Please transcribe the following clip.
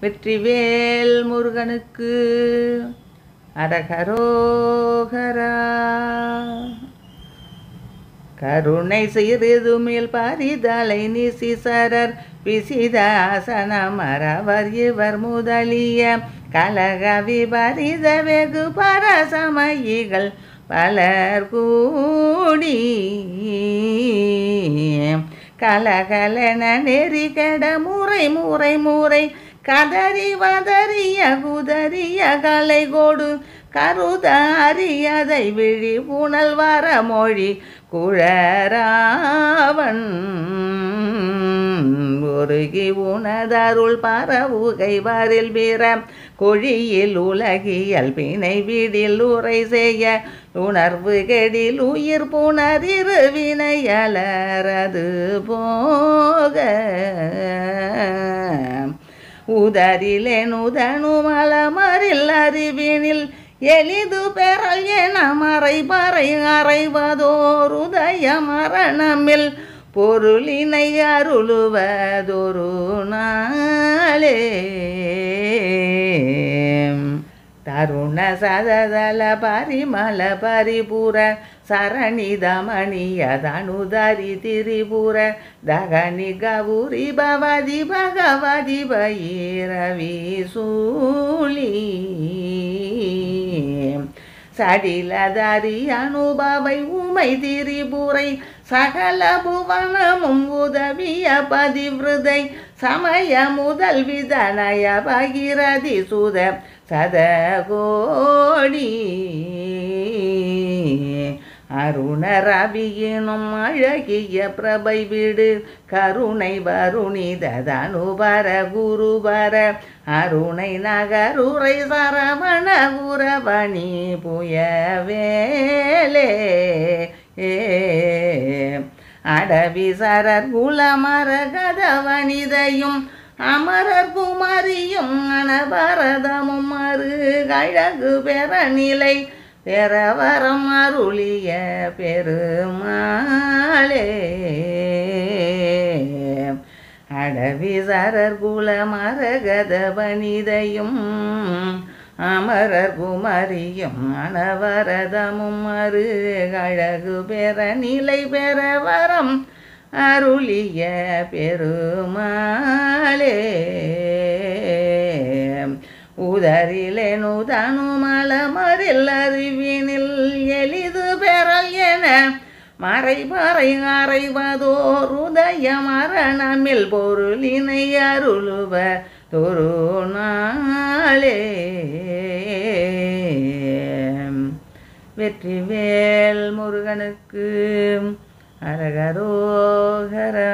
வெற்றிவேல் முருகனுக்கு அரகரோகரா கருணை மேல் பரிதலை நிசிசரர் சரர் பிசிதாசனமரவர் இவர் முதலிய கலக விபரித வெகு பரசமயிகள் பலர் கூடி கலகலன நெறிகட முறை முறை முறை கதறி வதறிய குதறிய கலை கோடு கருத அறியதை விழி புனல் வர மொழி குழராவன் உருகி உனதருள் பரவுகை வரில் வீர கொழியில் உலகியல் பிணை வீடில் உரை செய்ய உணர்வு கெடில் உயிர் புனரிரு வினையலரது போக உதரிலேனுதனு மலமரில் அறிவினில் எளிது பெறல் என மறை பறை அறைவதோருதய மரணமில் பொருளினை அருளுவதொரு நாளே அருண சததல பரிமல பரிபுர சரணிதமணியதனுதரி திரிபுர தகனி கவுரி பவதி பகவதி பயிரவி சூழி சடிலதரி அனுபவை உமை திரிபுரை சகல புவனமும் உதவிய பதிவிருதை சமய முதல் விதனய பகிரதி சுத சதகோ அருணரவியினும் அழகிய பிரபை விடு கருணை வர குரு வர அருணை நகருரை சரவண குரவணி புயவேலே அடவி சரர் குலமர கதவனிதையும் அமரர் குமரியும் அனபரதமும் மறு பெற நிலை பெறவரம் அருளிய பெருமாளே அடவிசாரர் குலமரகத வனிதையும் அமரர் குமரியும் அனவரதமும் அரு அழகு பெற நிலை பெற வரம் அருளிய பெருமாளே எல்லறிவினில் எளிது பெறல் என மறைபறை அறைவதோருதய மரணமில் பொருளினை அருளுவ தொரு தொருநாளே வெற்றிவேல் முருகனுக்கு அரகரோகரா